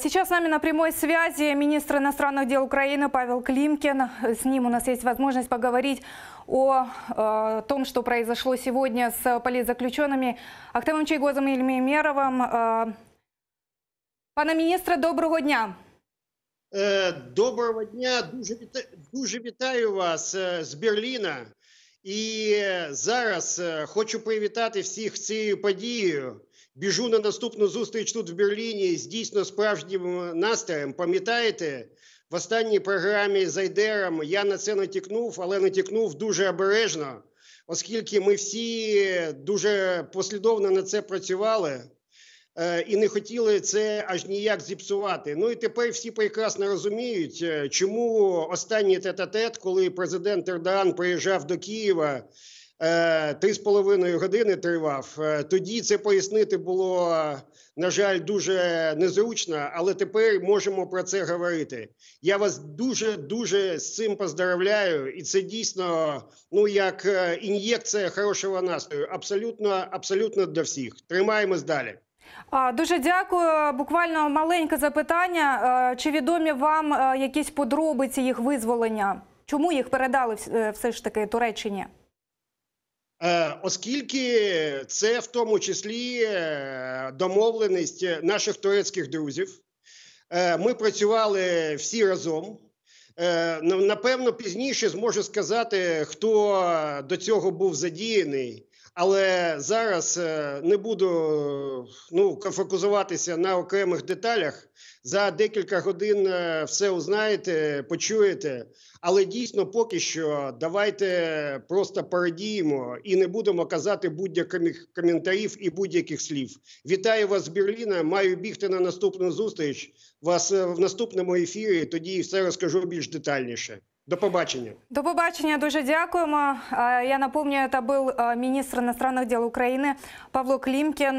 Сейчас с нами на прямой связи министр иностранных дел Украины Павел Климкин. С ним у нас есть возможность поговорить о, о том, что произошло сегодня с политзаключенными Актемом Чайгозом и Ільмімєровим. Пане міністре, доброго дня. Э, доброго дня. Дуже дуже вітаю вас е, з Берліна. І зараз е, хочу привітати всіх цією подією. Біжу на наступну зустріч тут в Берліні з дійсно справжнім настроєм. Пам'ятаєте, в останній програмі з Айдером я на це натікнув, але натякнув дуже обережно, оскільки ми всі дуже послідовно на це працювали е, і не хотіли це аж ніяк зіпсувати. Ну і тепер всі прекрасно розуміють, е, чому останній тет-а-тет, коли президент Ердоган приїжджав до Києва. Е, три з половиною години тривав. Е, тоді це пояснити було на жаль дуже незручно, але тепер можемо про це говорити. Я вас дуже дуже з цим поздравляю, і це дійсно ну як е, ін'єкція хорошого настрою. Абсолютно, абсолютно для всіх. Тримаємось далі. Дуже дякую. Буквально маленьке запитання. Чи відомі вам якісь подробиці їх визволення? Чому їх передали все ж таки Туреччині? Е, оскільки це в тому числі е, домовленість наших турецьких друзів, е, ми працювали всі разом. Напевно, пізніше зможу сказати, хто до цього був задіяний, але зараз е, не буду ну фокусуватися на окремих деталях. За декілька годин е, все узнаєте, почуєте. Але дійсно, поки що, давайте просто порадіємо і не будемо казати будь-яких коментарів і будь-яких слів. Вітаю вас з Берліна. Маю бігти на наступну зустріч. Вас е, в наступному ефірі. Тоді все розкажу більш детальніше. До побачення, до побачення. Дуже дякуємо. Е, я напомню, это был е, министр иностранных діл України Павло Климкин.